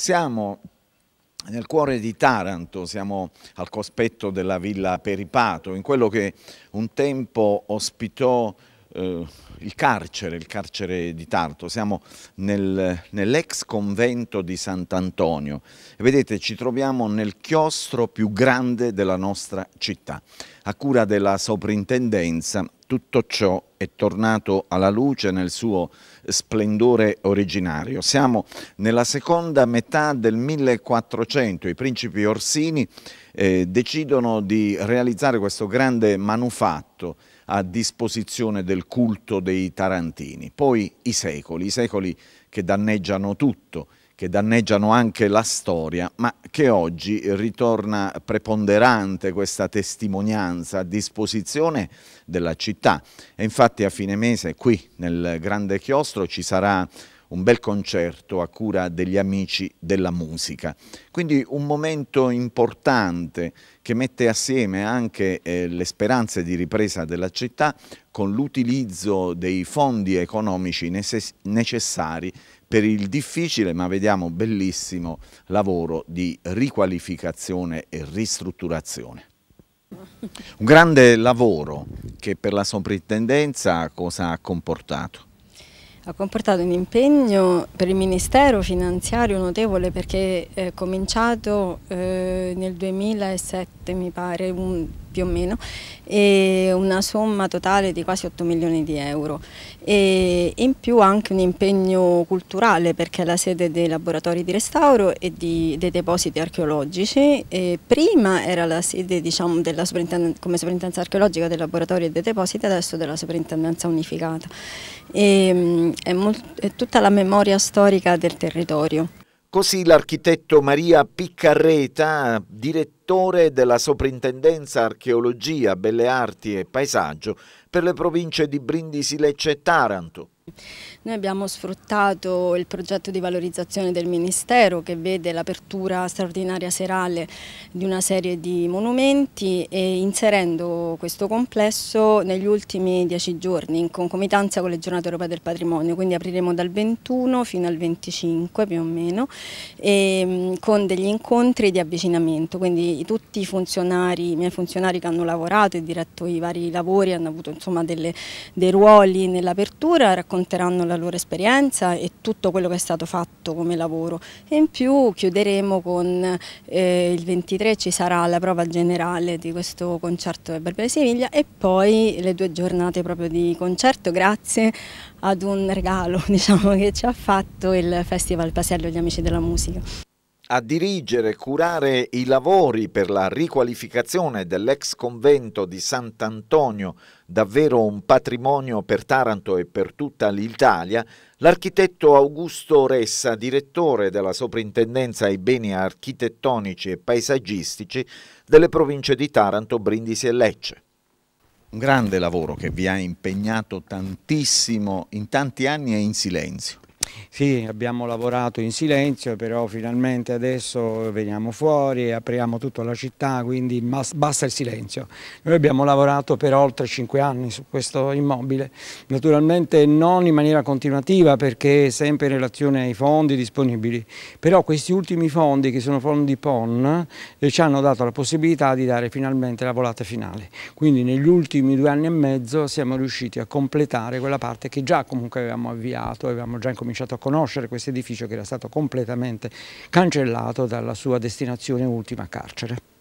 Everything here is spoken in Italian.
Siamo nel cuore di Taranto, siamo al cospetto della Villa Peripato, in quello che un tempo ospitò eh, il carcere, il carcere di Tarto. Siamo nel, nell'ex convento di Sant'Antonio. Vedete, ci troviamo nel chiostro più grande della nostra città, a cura della soprintendenza tutto ciò è tornato alla luce nel suo splendore originario. Siamo nella seconda metà del 1400, i principi Orsini eh, decidono di realizzare questo grande manufatto a disposizione del culto dei Tarantini. Poi i secoli, i secoli che danneggiano tutto, che danneggiano anche la storia, ma che oggi ritorna preponderante questa testimonianza a disposizione della città. E infatti a fine mese qui nel Grande Chiostro ci sarà un bel concerto a cura degli amici della musica. Quindi un momento importante che mette assieme anche eh, le speranze di ripresa della città con l'utilizzo dei fondi economici necessari per il difficile ma vediamo bellissimo lavoro di riqualificazione e ristrutturazione. Un grande lavoro che per la soprintendenza cosa ha comportato? ha comportato un impegno per il Ministero finanziario notevole perché è cominciato eh, nel 2007 mi pare un più o meno, e una somma totale di quasi 8 milioni di euro. E in più anche un impegno culturale perché è la sede dei laboratori di restauro e di, dei depositi archeologici. E prima era la sede diciamo, sovrintendenza, come sovrintendenza archeologica dei laboratori e dei depositi, adesso della sovrintendenza unificata. E, mm, è, molto, è tutta la memoria storica del territorio. Così l'architetto Maria Piccarreta, direttore della Soprintendenza Archeologia, Belle Arti e Paesaggio, per le province di Brindisi, Lecce e Taranto. Noi abbiamo sfruttato il progetto di valorizzazione del Ministero che vede l'apertura straordinaria serale di una serie di monumenti e inserendo questo complesso negli ultimi dieci giorni in concomitanza con le giornate europee del patrimonio, quindi apriremo dal 21 fino al 25 più o meno e, mm, con degli incontri di avvicinamento, quindi tutti i funzionari, i miei funzionari che hanno lavorato e diretto i vari lavori hanno avuto insomma, insomma, delle, dei ruoli nell'apertura, racconteranno la loro esperienza e tutto quello che è stato fatto come lavoro e in più chiuderemo con eh, il 23 ci sarà la prova generale di questo concerto di Barbera Siviglia e poi le due giornate proprio di concerto grazie ad un regalo diciamo, che ci ha fatto il Festival Pasello degli Amici della Musica a dirigere e curare i lavori per la riqualificazione dell'ex convento di Sant'Antonio, davvero un patrimonio per Taranto e per tutta l'Italia, l'architetto Augusto Ressa, direttore della Soprintendenza ai beni architettonici e paesaggistici delle province di Taranto, Brindisi e Lecce. Un grande lavoro che vi ha impegnato tantissimo in tanti anni e in silenzio. Sì, abbiamo lavorato in silenzio, però finalmente adesso veniamo fuori e apriamo tutta la città, quindi basta il silenzio. Noi abbiamo lavorato per oltre cinque anni su questo immobile, naturalmente non in maniera continuativa perché sempre in relazione ai fondi disponibili, però questi ultimi fondi che sono fondi PON eh, ci hanno dato la possibilità di dare finalmente la volata finale. Quindi negli ultimi due anni e mezzo siamo riusciti a completare quella parte che già comunque avevamo avviato, avevamo già incominciato cominciato a conoscere questo edificio che era stato completamente cancellato dalla sua destinazione ultima carcere.